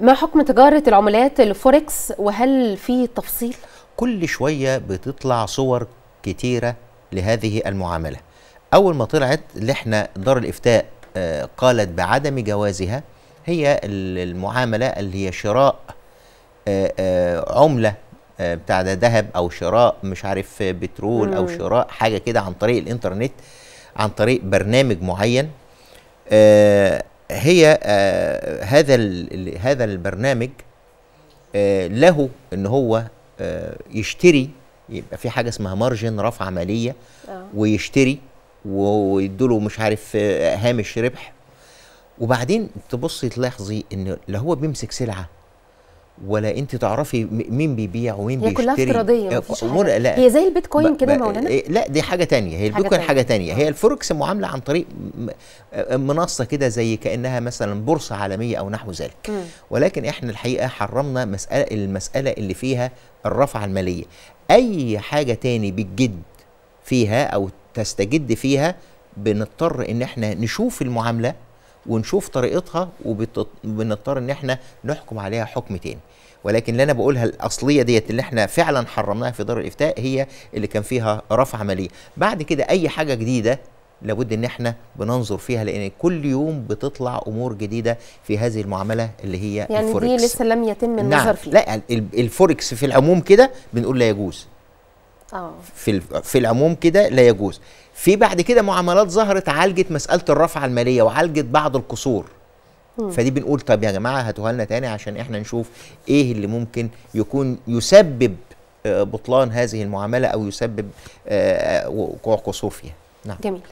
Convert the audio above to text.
ما حكم تجارة العملات الفوركس وهل في تفصيل؟ كل شوية بتطلع صور كتيرة لهذه المعاملة أول ما طلعت اللي احنا دار الإفتاء آه، قالت بعدم جوازها هي المعاملة اللي هي شراء آه، آه، عملة بتاع ده ذهب أو شراء مش عارف بترول أو شراء حاجة كده عن طريق الإنترنت عن طريق برنامج معين هي آه هذا هذا البرنامج آه له ان هو آه يشتري يبقى في حاجه اسمها مارجن رفع ماليه أوه. ويشتري ويدوله مش عارف آه، هامش ربح وبعدين تبصي تلاحظي ان لو هو بيمسك سلعه ولا انت تعرفي مين بيبيع ومين هي بيشتري هي كلها افتراضيه آه، لا هي زي البيتكوين كده يا مولانا إيه، لا دي حاجه تانية هي البيتكوين حاجه تانية هي آه. الفوركس معامله عن طريق آه، منصه كده زي كانها مثلا بورصه عالميه او نحو ذلك م. ولكن احنا الحقيقه حرمنا مساله المساله اللي فيها الرفعه الماليه اي حاجه تاني بتجد فيها او تستجد فيها بنضطر ان احنا نشوف المعامله ونشوف طريقتها وبنضطر ان احنا نحكم عليها حكم تاني ولكن اللي انا بقولها الاصليه ديت اللي احنا فعلا حرمناها في دار الافتاء هي اللي كان فيها رفع ماليه بعد كده اي حاجه جديده لابد ان احنا بننظر فيها لان كل يوم بتطلع امور جديده في هذه المعامله اللي هي يعني الفوركس. دي لسه لم يتم النظر نعم. فيها لا الفوركس في العموم كده بنقول لا يجوز اه. في في العموم كده لا يجوز في بعد كده معاملات ظهرت عالجت مساله الرفعه الماليه وعالجت بعض القصور فدي بنقول طب يا جماعه هاتوها لنا تاني عشان احنا نشوف ايه اللي ممكن يكون يسبب آه، بطلان هذه المعامله او يسبب آه، وقوع قصور فيها نعم جميل